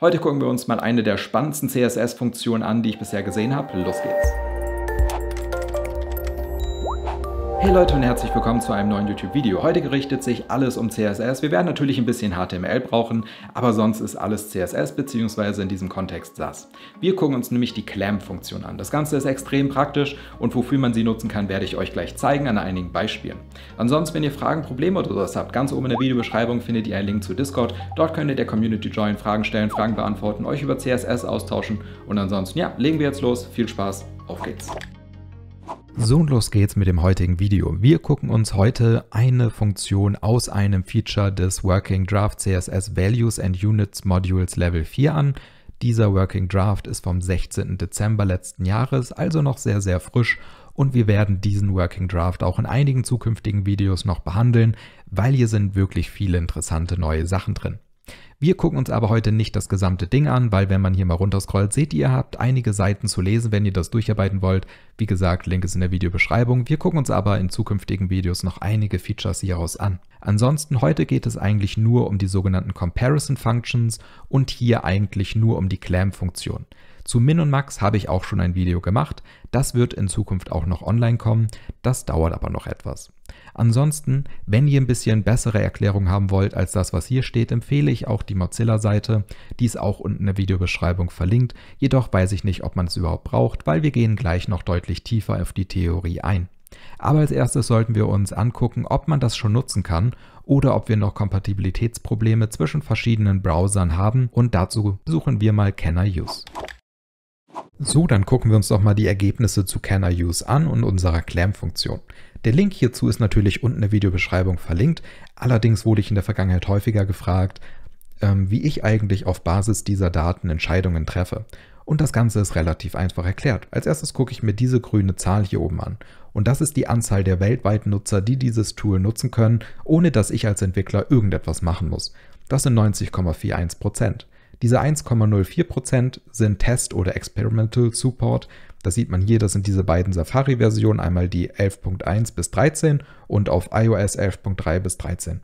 Heute gucken wir uns mal eine der spannendsten CSS-Funktionen an, die ich bisher gesehen habe. Los geht's! Leute und herzlich willkommen zu einem neuen YouTube-Video. Heute gerichtet sich alles um CSS. Wir werden natürlich ein bisschen HTML brauchen, aber sonst ist alles CSS bzw. in diesem Kontext SAS. Wir gucken uns nämlich die Clamp-Funktion an. Das Ganze ist extrem praktisch und wofür man sie nutzen kann, werde ich euch gleich zeigen an einigen Beispielen. Ansonsten, wenn ihr Fragen, Probleme oder sowas habt, ganz oben in der Videobeschreibung findet ihr einen Link zu Discord. Dort könnt ihr der Community join, Fragen stellen, Fragen beantworten, euch über CSS austauschen und ansonsten, ja, legen wir jetzt los. Viel Spaß, auf geht's! So und los geht's mit dem heutigen Video. Wir gucken uns heute eine Funktion aus einem Feature des Working Draft CSS Values and Units Modules Level 4 an. Dieser Working Draft ist vom 16. Dezember letzten Jahres, also noch sehr, sehr frisch und wir werden diesen Working Draft auch in einigen zukünftigen Videos noch behandeln, weil hier sind wirklich viele interessante neue Sachen drin. Wir gucken uns aber heute nicht das gesamte Ding an, weil wenn man hier mal runterscrollt, seht ihr, ihr habt einige Seiten zu lesen, wenn ihr das durcharbeiten wollt. Wie gesagt, Link ist in der Videobeschreibung. Wir gucken uns aber in zukünftigen Videos noch einige Features hieraus an. Ansonsten heute geht es eigentlich nur um die sogenannten Comparison Functions und hier eigentlich nur um die Clam-Funktion. Zu Min und Max habe ich auch schon ein Video gemacht. Das wird in Zukunft auch noch online kommen. Das dauert aber noch etwas. Ansonsten, wenn ihr ein bisschen bessere Erklärung haben wollt als das, was hier steht, empfehle ich auch die Mozilla-Seite. Die ist auch unten in der Videobeschreibung verlinkt. Jedoch weiß ich nicht, ob man es überhaupt braucht, weil wir gehen gleich noch deutlich tiefer auf die Theorie ein. Aber als erstes sollten wir uns angucken, ob man das schon nutzen kann oder ob wir noch Kompatibilitätsprobleme zwischen verschiedenen Browsern haben und dazu suchen wir mal Can I Use. So, dann gucken wir uns doch mal die Ergebnisse zu Can I Use an und unserer Clam-Funktion. Der Link hierzu ist natürlich unten in der Videobeschreibung verlinkt. Allerdings wurde ich in der Vergangenheit häufiger gefragt, ähm, wie ich eigentlich auf Basis dieser Daten Entscheidungen treffe. Und das Ganze ist relativ einfach erklärt. Als erstes gucke ich mir diese grüne Zahl hier oben an. Und das ist die Anzahl der weltweiten Nutzer, die dieses Tool nutzen können, ohne dass ich als Entwickler irgendetwas machen muss. Das sind 90,41 diese 1,04% sind Test oder Experimental Support. Das sieht man hier, das sind diese beiden Safari-Versionen, einmal die 11.1 bis 13 und auf iOS 11.3 bis 13.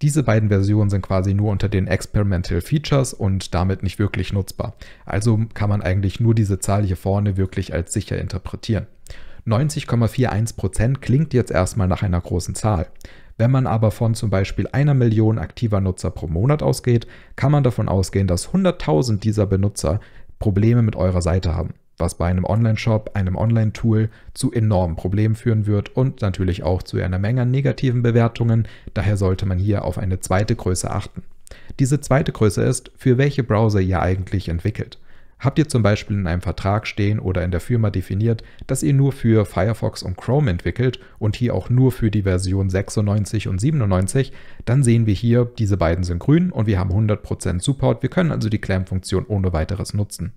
Diese beiden Versionen sind quasi nur unter den Experimental Features und damit nicht wirklich nutzbar. Also kann man eigentlich nur diese Zahl hier vorne wirklich als sicher interpretieren. 90,41% klingt jetzt erstmal nach einer großen Zahl. Wenn man aber von zum Beispiel einer Million aktiver Nutzer pro Monat ausgeht, kann man davon ausgehen, dass 100.000 dieser Benutzer Probleme mit eurer Seite haben, was bei einem Online-Shop, einem Online-Tool zu enormen Problemen führen wird und natürlich auch zu einer Menge an negativen Bewertungen. Daher sollte man hier auf eine zweite Größe achten. Diese zweite Größe ist, für welche Browser ihr eigentlich entwickelt. Habt ihr zum Beispiel in einem Vertrag stehen oder in der Firma definiert, dass ihr nur für Firefox und Chrome entwickelt und hier auch nur für die Version 96 und 97, dann sehen wir hier, diese beiden sind grün und wir haben 100% Support. Wir können also die Clam-Funktion ohne weiteres nutzen.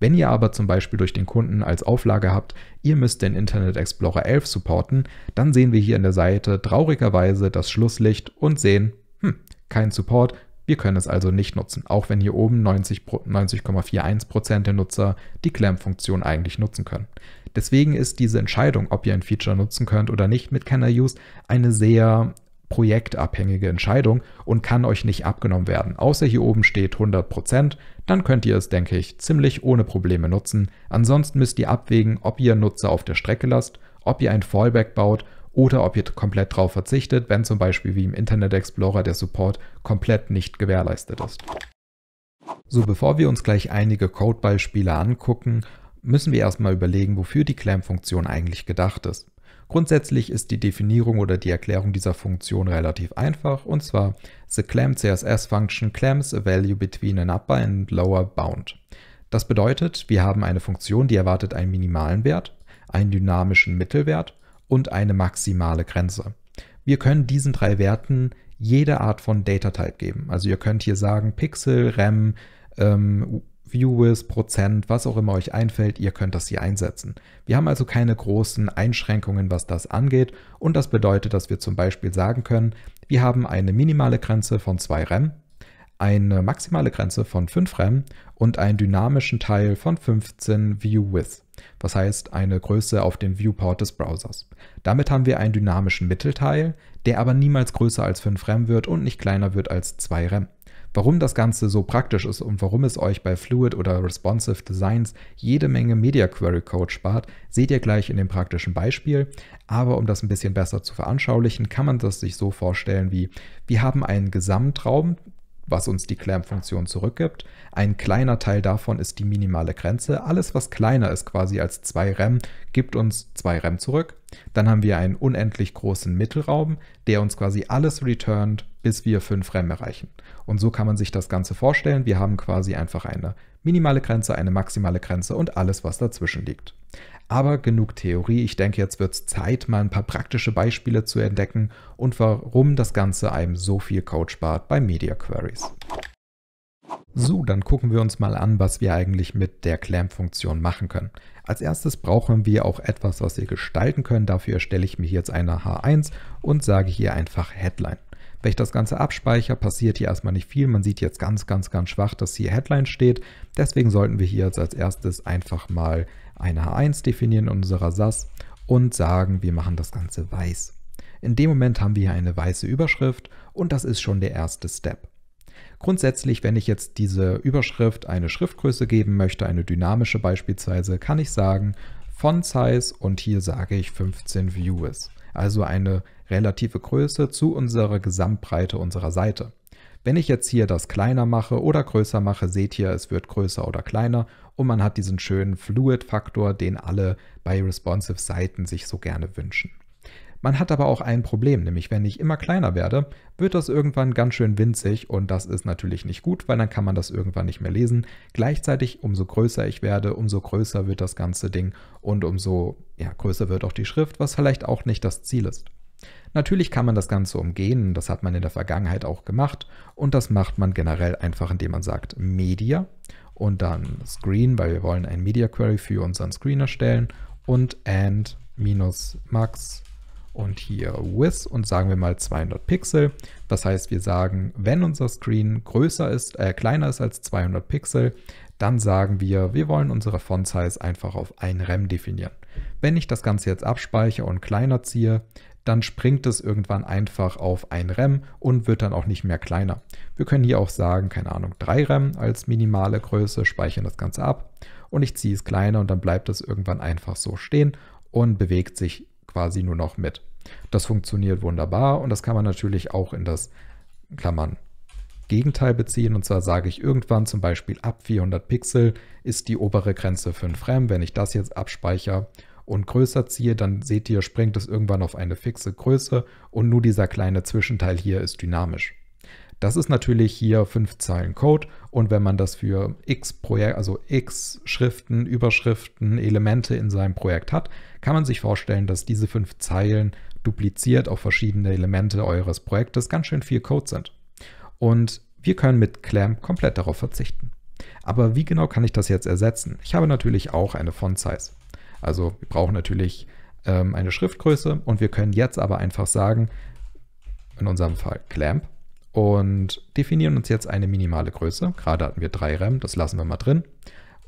Wenn ihr aber zum Beispiel durch den Kunden als Auflage habt, ihr müsst den Internet Explorer 11 supporten, dann sehen wir hier an der Seite traurigerweise das Schlusslicht und sehen, hm, kein Support, wir können es also nicht nutzen, auch wenn hier oben 90,41% Prozent der Nutzer die Clamp-Funktion eigentlich nutzen können. Deswegen ist diese Entscheidung, ob ihr ein Feature nutzen könnt oder nicht mit Can Use, eine sehr projektabhängige Entscheidung und kann euch nicht abgenommen werden. Außer hier oben steht 100%, dann könnt ihr es, denke ich, ziemlich ohne Probleme nutzen. Ansonsten müsst ihr abwägen, ob ihr Nutzer auf der Strecke lasst, ob ihr ein Fallback baut oder ob ihr komplett darauf verzichtet, wenn zum Beispiel wie im Internet Explorer der Support komplett nicht gewährleistet ist. So, bevor wir uns gleich einige Codebeispiele angucken, müssen wir erstmal überlegen, wofür die Clam-Funktion eigentlich gedacht ist. Grundsätzlich ist die Definierung oder die Erklärung dieser Funktion relativ einfach, und zwar The clam CSS function clams a value between an upper and lower bound. Das bedeutet, wir haben eine Funktion, die erwartet einen minimalen Wert, einen dynamischen Mittelwert und eine maximale Grenze. Wir können diesen drei Werten jede Art von Data Type geben. Also ihr könnt hier sagen Pixel, RAM, ähm, Viewers, Prozent, was auch immer euch einfällt, ihr könnt das hier einsetzen. Wir haben also keine großen Einschränkungen, was das angeht und das bedeutet, dass wir zum Beispiel sagen können, wir haben eine minimale Grenze von 2 RAM, eine maximale Grenze von 5 RAM und einen dynamischen Teil von 15 View Width was heißt eine Größe auf dem Viewport des Browsers. Damit haben wir einen dynamischen Mittelteil, der aber niemals größer als 5 RAM wird und nicht kleiner wird als 2 RAM. Warum das Ganze so praktisch ist und warum es euch bei Fluid oder Responsive Designs jede Menge Media Query Code spart, seht ihr gleich in dem praktischen Beispiel. Aber um das ein bisschen besser zu veranschaulichen, kann man das sich so vorstellen wie, wir haben einen Gesamtraum, was uns die Clamp-Funktion zurückgibt. Ein kleiner Teil davon ist die minimale Grenze. Alles, was kleiner ist quasi als 2 Rem, gibt uns 2 Rem zurück. Dann haben wir einen unendlich großen Mittelraum, der uns quasi alles returnt, bis wir 5 Rem erreichen. Und so kann man sich das Ganze vorstellen. Wir haben quasi einfach eine minimale Grenze, eine maximale Grenze und alles, was dazwischen liegt. Aber genug Theorie. Ich denke, jetzt wird es Zeit, mal ein paar praktische Beispiele zu entdecken und warum das Ganze einem so viel Code spart bei Media Queries. So, dann gucken wir uns mal an, was wir eigentlich mit der Clamp-Funktion machen können. Als erstes brauchen wir auch etwas, was wir gestalten können. Dafür erstelle ich mir jetzt eine H1 und sage hier einfach Headline. Wenn ich das Ganze abspeichere, passiert hier erstmal nicht viel. Man sieht jetzt ganz, ganz, ganz schwach, dass hier Headline steht. Deswegen sollten wir hier jetzt als erstes einfach mal eine H1 definieren in unserer SAS und sagen, wir machen das Ganze weiß. In dem Moment haben wir hier eine weiße Überschrift und das ist schon der erste Step. Grundsätzlich, wenn ich jetzt diese Überschrift eine Schriftgröße geben möchte, eine dynamische beispielsweise, kann ich sagen Font Size und hier sage ich 15 Views, also eine relative Größe zu unserer Gesamtbreite unserer Seite. Wenn ich jetzt hier das kleiner mache oder größer mache, seht ihr, es wird größer oder kleiner und man hat diesen schönen Fluid-Faktor, den alle bei responsive Seiten sich so gerne wünschen. Man hat aber auch ein Problem, nämlich wenn ich immer kleiner werde, wird das irgendwann ganz schön winzig und das ist natürlich nicht gut, weil dann kann man das irgendwann nicht mehr lesen. Gleichzeitig, umso größer ich werde, umso größer wird das ganze Ding und umso ja, größer wird auch die Schrift, was vielleicht auch nicht das Ziel ist. Natürlich kann man das Ganze umgehen, das hat man in der Vergangenheit auch gemacht und das macht man generell einfach, indem man sagt Media und dann Screen, weil wir wollen ein Media Query für unseren Screen erstellen und and minus max und hier Width und sagen wir mal 200 Pixel. Das heißt, wir sagen, wenn unser Screen größer ist, äh, kleiner ist als 200 Pixel, dann sagen wir, wir wollen unsere Font Size einfach auf ein Rem definieren. Wenn ich das Ganze jetzt abspeichere und kleiner ziehe, dann springt es irgendwann einfach auf ein Rem und wird dann auch nicht mehr kleiner. Wir können hier auch sagen, keine Ahnung, 3 Rem als minimale Größe, speichern das Ganze ab und ich ziehe es kleiner und dann bleibt es irgendwann einfach so stehen und bewegt sich quasi nur noch mit. Das funktioniert wunderbar und das kann man natürlich auch in das Klammern Gegenteil beziehen. Und zwar sage ich irgendwann zum Beispiel ab 400 Pixel ist die obere Grenze für ein Frame. Wenn ich das jetzt abspeichere und größer ziehe, dann seht ihr, springt es irgendwann auf eine fixe Größe und nur dieser kleine Zwischenteil hier ist dynamisch. Das ist natürlich hier fünf Zeilen Code und wenn man das für x Projekt, also x Schriften, Überschriften, Elemente in seinem Projekt hat, kann man sich vorstellen, dass diese fünf Zeilen dupliziert auf verschiedene Elemente eures Projektes ganz schön viel Code sind. Und wir können mit Clamp komplett darauf verzichten. Aber wie genau kann ich das jetzt ersetzen? Ich habe natürlich auch eine Font Size. Also wir brauchen natürlich ähm, eine Schriftgröße und wir können jetzt aber einfach sagen, in unserem Fall Clamp und definieren uns jetzt eine minimale Größe. Gerade hatten wir 3 Rem, das lassen wir mal drin.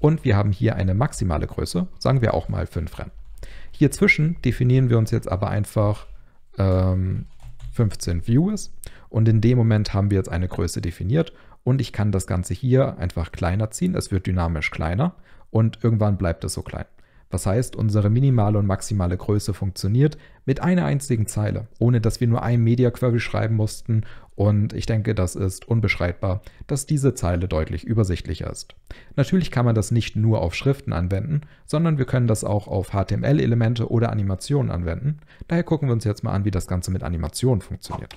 Und wir haben hier eine maximale Größe, sagen wir auch mal 5 Rem. Hier zwischen definieren wir uns jetzt aber einfach ähm, 15 Viewers und in dem Moment haben wir jetzt eine Größe definiert und ich kann das Ganze hier einfach kleiner ziehen. Es wird dynamisch kleiner und irgendwann bleibt es so klein. Was heißt, unsere minimale und maximale Größe funktioniert mit einer einzigen Zeile, ohne dass wir nur ein Media-Query schreiben mussten und ich denke, das ist unbeschreibbar, dass diese Zeile deutlich übersichtlicher ist. Natürlich kann man das nicht nur auf Schriften anwenden, sondern wir können das auch auf HTML-Elemente oder Animationen anwenden. Daher gucken wir uns jetzt mal an, wie das Ganze mit Animationen funktioniert.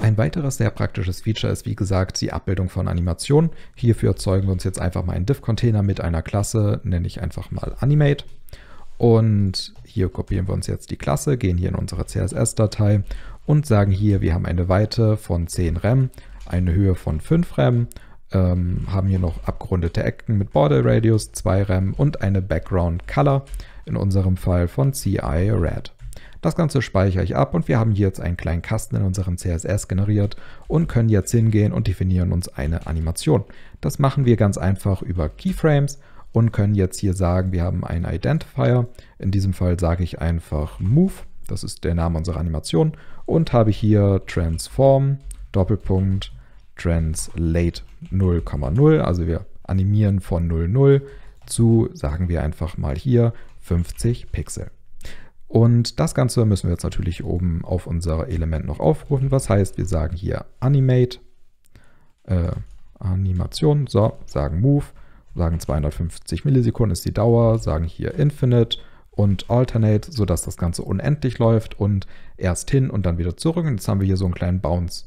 Ein weiteres sehr praktisches Feature ist wie gesagt die Abbildung von Animationen. Hierfür erzeugen wir uns jetzt einfach mal einen Div-Container mit einer Klasse, nenne ich einfach mal Animate. Und hier kopieren wir uns jetzt die Klasse, gehen hier in unsere CSS-Datei und sagen hier, wir haben eine Weite von 10 Rem, eine Höhe von 5 Rem, ähm, haben hier noch abgerundete Ecken mit Border Radius 2 Rem und eine Background Color, in unserem Fall von CI Red. Das Ganze speichere ich ab und wir haben hier jetzt einen kleinen Kasten in unserem CSS generiert und können jetzt hingehen und definieren uns eine Animation. Das machen wir ganz einfach über Keyframes und können jetzt hier sagen, wir haben einen Identifier. In diesem Fall sage ich einfach Move das ist der Name unserer Animation, und habe hier Transform, Doppelpunkt, Translate 0,0, also wir animieren von 00 zu, sagen wir einfach mal hier, 50 Pixel. Und das Ganze müssen wir jetzt natürlich oben auf unser Element noch aufrufen, was heißt, wir sagen hier Animate, äh, Animation, so, sagen Move, sagen 250 Millisekunden ist die Dauer, sagen hier Infinite und Alternate, sodass das Ganze unendlich läuft und erst hin und dann wieder zurück. Und jetzt haben wir hier so einen kleinen Bounce.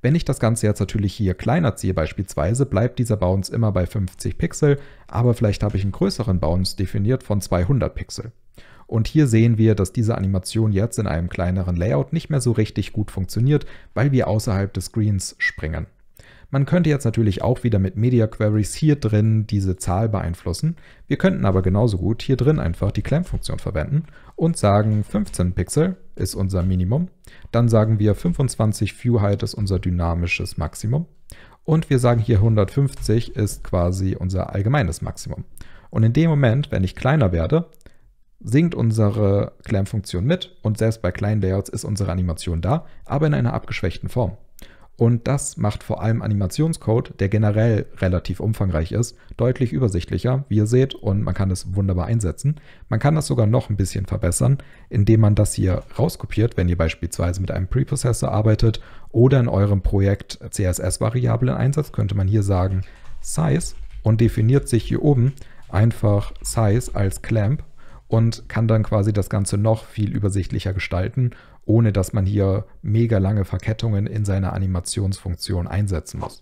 Wenn ich das Ganze jetzt natürlich hier kleiner ziehe beispielsweise, bleibt dieser Bounce immer bei 50 Pixel, aber vielleicht habe ich einen größeren Bounce definiert von 200 Pixel. Und hier sehen wir, dass diese Animation jetzt in einem kleineren Layout nicht mehr so richtig gut funktioniert, weil wir außerhalb des Screens springen. Man könnte jetzt natürlich auch wieder mit Media Queries hier drin diese Zahl beeinflussen. Wir könnten aber genauso gut hier drin einfach die Claim-Funktion verwenden und sagen 15 Pixel ist unser Minimum. Dann sagen wir 25 View Height ist unser dynamisches Maximum. Und wir sagen hier 150 ist quasi unser allgemeines Maximum. Und in dem Moment, wenn ich kleiner werde, sinkt unsere Claim-Funktion mit und selbst bei kleinen Layouts ist unsere Animation da, aber in einer abgeschwächten Form. Und das macht vor allem Animationscode, der generell relativ umfangreich ist, deutlich übersichtlicher, wie ihr seht, und man kann es wunderbar einsetzen. Man kann das sogar noch ein bisschen verbessern, indem man das hier rauskopiert, wenn ihr beispielsweise mit einem Preprocessor arbeitet oder in eurem Projekt CSS-Variablen einsetzt, könnte man hier sagen Size und definiert sich hier oben einfach Size als Clamp und kann dann quasi das Ganze noch viel übersichtlicher gestalten ohne dass man hier mega lange Verkettungen in seiner Animationsfunktion einsetzen muss.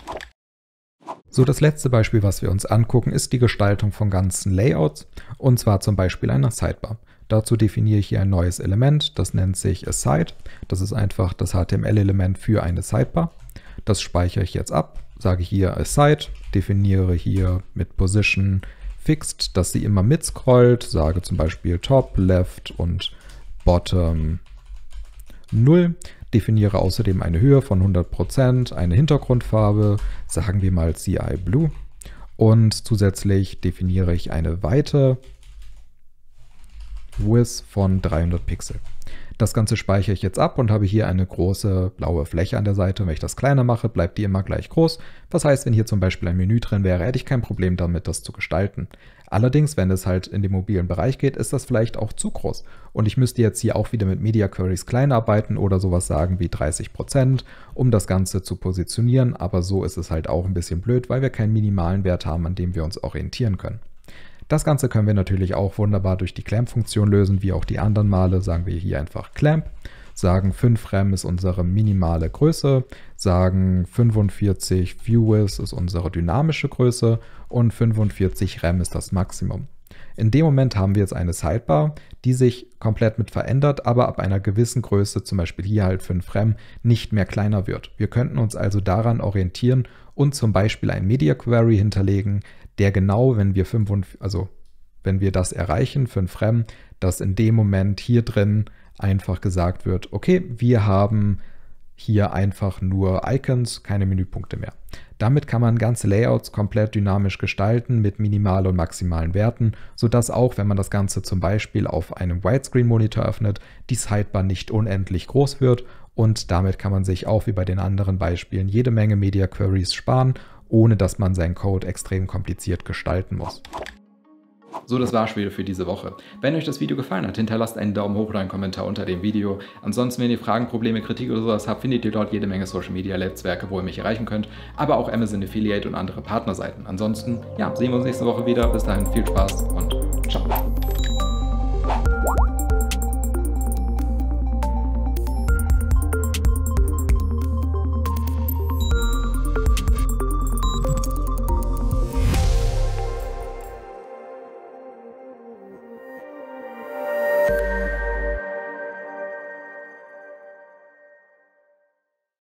So, das letzte Beispiel, was wir uns angucken, ist die Gestaltung von ganzen Layouts, und zwar zum Beispiel einer Sidebar. Dazu definiere ich hier ein neues Element, das nennt sich Aside. Das ist einfach das HTML-Element für eine Sidebar. Das speichere ich jetzt ab, sage hier Aside, definiere hier mit Position fixed, dass sie immer mitscrollt, sage zum Beispiel Top, Left und Bottom 0. Definiere außerdem eine Höhe von 100%, eine Hintergrundfarbe, sagen wir mal CI Blue. Und zusätzlich definiere ich eine Weite Width von 300 Pixel. Das Ganze speichere ich jetzt ab und habe hier eine große blaue Fläche an der Seite. Wenn ich das kleiner mache, bleibt die immer gleich groß. Was heißt, wenn hier zum Beispiel ein Menü drin wäre, hätte ich kein Problem damit, das zu gestalten. Allerdings, wenn es halt in den mobilen Bereich geht, ist das vielleicht auch zu groß. Und ich müsste jetzt hier auch wieder mit Media Queries klein arbeiten oder sowas sagen wie 30%, um das Ganze zu positionieren. Aber so ist es halt auch ein bisschen blöd, weil wir keinen minimalen Wert haben, an dem wir uns orientieren können. Das Ganze können wir natürlich auch wunderbar durch die Clamp-Funktion lösen, wie auch die anderen Male. Sagen wir hier einfach Clamp sagen 5 RAM ist unsere minimale Größe, sagen 45 ViewWiz ist unsere dynamische Größe und 45 RAM ist das Maximum. In dem Moment haben wir jetzt eine Sidebar, die sich komplett mit verändert, aber ab einer gewissen Größe, zum Beispiel hier halt 5 RAM, nicht mehr kleiner wird. Wir könnten uns also daran orientieren und zum Beispiel ein Media Query hinterlegen, der genau, wenn wir 5 also wenn wir das erreichen, 5 RAM, dass in dem Moment hier drin einfach gesagt wird, okay, wir haben hier einfach nur Icons, keine Menüpunkte mehr. Damit kann man ganze Layouts komplett dynamisch gestalten mit minimal und maximalen Werten, sodass auch wenn man das Ganze zum Beispiel auf einem Widescreen-Monitor öffnet, die Sidebar nicht unendlich groß wird und damit kann man sich auch wie bei den anderen Beispielen jede Menge Media Queries sparen, ohne dass man seinen Code extrem kompliziert gestalten muss. So, das war's wieder für diese Woche. Wenn euch das Video gefallen hat, hinterlasst einen Daumen hoch oder einen Kommentar unter dem Video. Ansonsten, wenn ihr Fragen, Probleme, Kritik oder sowas habt, findet ihr dort jede Menge Social Media Netzwerke, wo ihr mich erreichen könnt, aber auch Amazon Affiliate und andere Partnerseiten. Ansonsten, ja, sehen wir uns nächste Woche wieder. Bis dahin, viel Spaß und ciao.